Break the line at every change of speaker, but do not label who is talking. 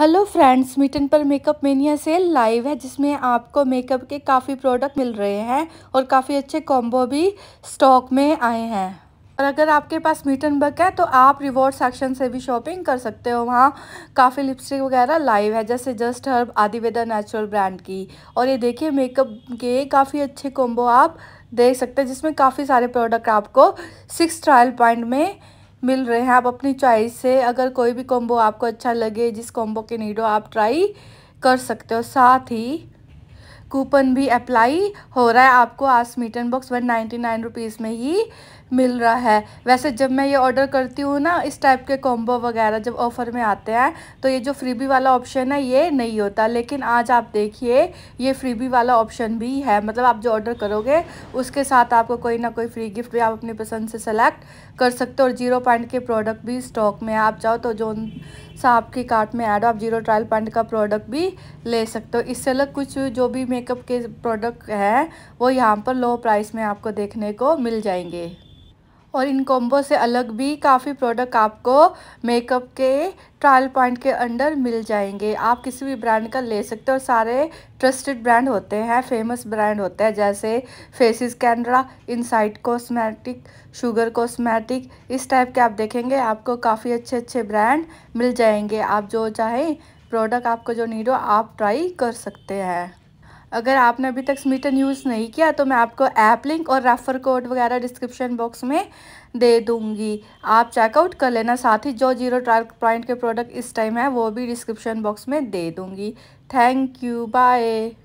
hello friends Myntra पर makeup mania sale live है जिसमें आपको मेकअप के काफ़ी प्रोडक्ट मिल रहे हैं और काफ़ी अच्छे कॉम्बो भी स्टॉक में आए हैं और अगर आपके पास मिटन बक है तो आप रिवॉर्ड सेक्शन से भी शॉपिंग कर सकते हो वहाँ काफ़ी लिपस्टिक वगैरह लाइव है जैसे जस्ट हर्ब आदिवेदा नेचुरल ब्रांड की और ये देखिए मेकअप के काफ़ी अच्छे कॉम्बो आप देख सकते हैं जिसमें काफ़ी सारे प्रोडक्ट आपको सिक्स ट्रायल पॉइंट में मिल रहे हैं आप अपनी चॉइस से अगर कोई भी कॉम्बो आपको अच्छा लगे जिस कॉम्बो के नीड हो आप ट्राई कर सकते हो साथ ही कूपन भी अप्लाई हो रहा है आपको आज Myntra box one ninety nine rupees में ही मिल रहा है वैसे जब मैं ये ऑर्डर करती हूँ ना इस टाइप के कॉम्बो वगैरह जब ऑफ़र में आते हैं तो ये जो फ्रीबी वाला ऑप्शन है ये नहीं होता लेकिन आज आप देखिए ये फ्रीबी वाला ऑप्शन भी है मतलब आप जो ऑर्डर करोगे उसके साथ आपको कोई ना कोई फ्री गिफ्ट भी आप अपनी पसंद से सेलेक्ट कर सकते हो और जीरो पॉइंट के प्रोडक्ट भी स्टॉक में आप जाओ तो जो सा आपके कार्ट में ऐड आप जीरो ट्रायल पॉइंट का प्रोडक्ट भी ले सकते हो इससे अलग कुछ जो भी मेकअप के प्रोडक्ट हैं वो यहाँ पर लो प्राइस में आपको देखने को मिल जाएंगे और इन कॉम्बो से अलग भी काफ़ी प्रोडक्ट आपको मेकअप के ट्रायल पॉइंट के अंडर मिल जाएंगे आप किसी भी ब्रांड का ले सकते हो सारे ट्रस्टेड ब्रांड होते हैं फेमस ब्रांड होते हैं जैसे Faces Canada Insight cosmetic Sugar cosmetic इस टाइप के आप देखेंगे आपको काफ़ी अच्छे अच्छे ब्रांड मिल जाएंगे आप जो चाहें प्रोडक्ट आपको जो नीड हो आप ट्राई कर सकते हैं अगर आपने अभी तक स्मिटन यूज़ नहीं किया तो मैं आपको ऐप लिंक और रेफ़र कोड वगैरह डिस्क्रिप्शन बॉक्स में दे दूँगी आप चेकआउट कर लेना साथ ही जो जीरो ट्रायल पॉइंट के प्रोडक्ट इस टाइम है वो भी डिस्क्रिप्शन बॉक्स में दे दूँगी थैंक यू बाय